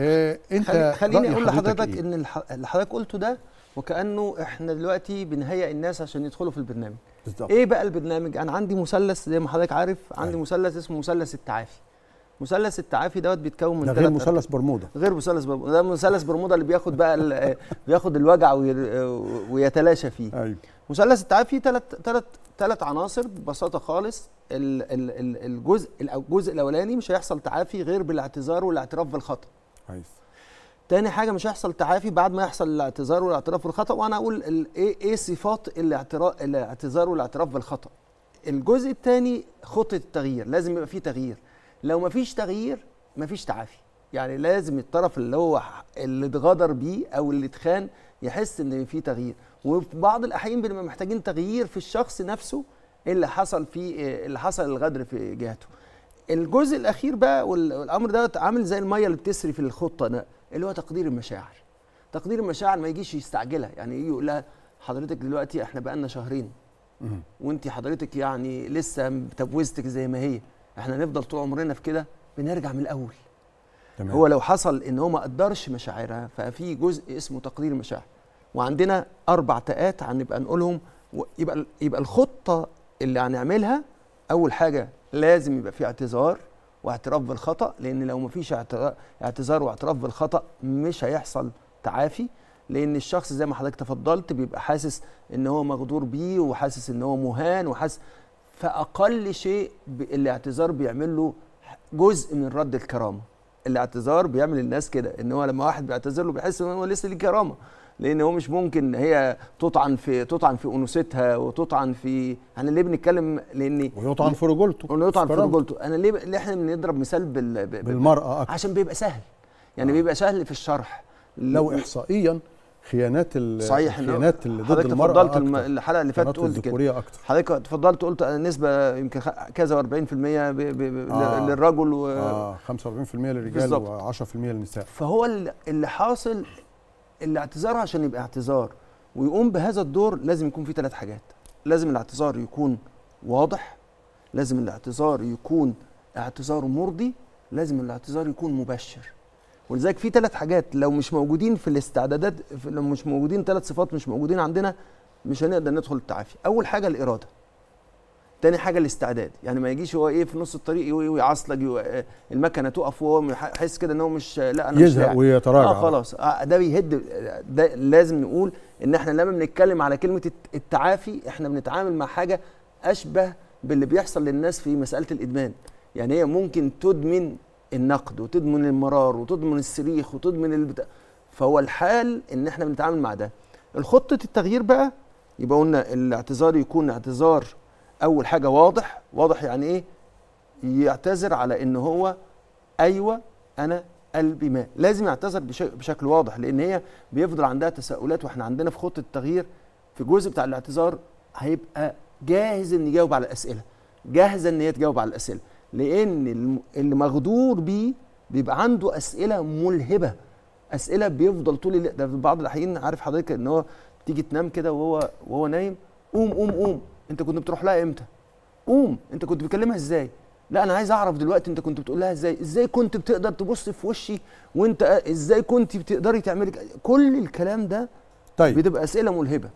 إيه انت خليني اقول لحضرتك إيه؟ ان اللي حضرتك قلته ده وكانه احنا دلوقتي بنهيئ الناس عشان يدخلوا في البرنامج بالضبط. ايه بقى البرنامج انا عندي مثلث زي ما حضرتك عارف عندي أيوه. مثلث اسمه مثلث التعافي مثلث التعافي دوت بيتكون من غير مثلث برمودا غير مثلث برمودا ده مثلث برمودا اللي بياخد بقى بياخد الوجع ويتلاشى فيه ايوه مثلث التعافي ثلاث ثلاث ثلاث عناصر ببساطه خالص الجزء الجزء الاولاني مش هيحصل تعافي غير بالاعتذار والاعتراف بالخطا كويس تاني حاجه مش هيحصل تعافي بعد ما يحصل الاعتذار والاعتراف بالخطا وانا اقول ايه ايه صفات الاعتراف الاعتذار والاعتراف بالخطا الجزء الثاني خطه التغيير لازم يبقى فيه تغيير لو ما فيش تغيير ما فيش تعافي يعني لازم الطرف اللي هو اللي اتغدر بيه او اللي اتخان يحس ان في تغيير وفي بعض الاحيان بنبقى محتاجين تغيير في الشخص نفسه إيه اللي حصل فيه إيه اللي حصل الغدر في جهته الجزء الاخير بقى والامر دوت عامل زي الميه اللي بتسري في الخطه ده اللي هو تقدير المشاعر تقدير المشاعر ما يجيش يستعجلها يعني يجي يقول لها حضرتك دلوقتي احنا بقى لنا شهرين وانت حضرتك يعني لسه تبوزتك زي ما هي احنا نفضل طول عمرنا في كده بنرجع من الاول تمام. هو لو حصل ان هو ما قدرش مشاعرها ففي جزء اسمه تقدير المشاعر وعندنا اربع تاءات هنبقى نقولهم يبقى يبقى الخطه اللي هنعملها اول حاجه لازم يبقى في اعتذار واعتراف بالخطا لان لو ما فيش اعتذار واعتراف بالخطا مش هيحصل تعافي لان الشخص زي ما حضرتك تفضلت بيبقى حاسس ان هو مغدور بيه وحاسس ان هو مهان وحاسس فاقل شيء الاعتذار بيعمل له جزء من رد الكرامه الاعتذار بيعمل الناس كده ان هو لما واحد بيعتذر له بيحس ان هو لسه ليه كرامه لان هو مش ممكن هي تطعن في تطعن في انوثتها وتطعن في احنا ليه بنتكلم لان ويطعن في رجولته ويطعن في رجولته انا ليه, ليه احنا بنضرب مثال بال... بالمراه أكثر. عشان بيبقى سهل يعني آه. بيبقى سهل في الشرح لو احصائيا خيانات ال... صحيح خيانات اللي ضد المراه حضرتك تفضلت الحلقه اللي فاتت قلت كده حضرتك اتفضلت قلت نسبه يمكن كذا و40% ب... ب... آه للرجل و آه 45% للرجال و10% للنساء فهو اللي حاصل الاعتذار عشان يبقى اعتذار ويقوم بهذا الدور لازم يكون في ثلاث حاجات لازم الاعتذار يكون واضح لازم الاعتذار يكون اعتذار مرضي لازم الاعتذار يكون مبشر ولذلك في ثلاث حاجات لو مش موجودين في الاستعدادات لو مش موجودين ثلاث صفات مش موجودين عندنا مش هنقدر ندخل التعافي اول حاجه الاراده تاني حاجه الاستعداد يعني ما يجيش هو ايه في نص الطريق ويعصلك آه، المكنه تقف وهو يحس كده ان هو مش لا انا يزهق مش ويتراجع اه خلاص آه ده بيهد ده لازم نقول ان احنا لما بنتكلم على كلمه التعافي احنا بنتعامل مع حاجه اشبه باللي بيحصل للناس في مساله الادمان يعني هي ممكن تدمن النقد وتدمن المرار وتدمن الصريخ وتدمن البتاع فهو الحال ان احنا بنتعامل مع ده الخطه التغيير بقى يبقى قلنا الاعتذار يكون اعتذار اول حاجه واضح واضح يعني ايه يعتذر على ان هو ايوه انا قلبي ما لازم يعتذر بشكل واضح لان هي بيفضل عندها تساؤلات واحنا عندنا في خطه التغيير في الجزء بتاع الاعتذار هيبقى جاهز ان يجاوب على الاسئله جاهزه ان هي تجاوب على الاسئله لان اللي مغدور بيه بيبقى عنده اسئله ملهبه اسئله بيفضل طول الليل ده في بعض الاحيان عارف حضرتك ان هو تيجي تنام كده وهو وهو نايم قوم قوم قوم انت كنت بتروح لها امتى قوم انت كنت بتكلمها ازاي لا انا عايز اعرف دلوقتي انت كنت بتقول لها ازاي ازاي كنت بتقدر تبص في وشي وانت ازاي كنت بتقدري تعملي كل الكلام ده طيب بتبقى اسئله ملهبه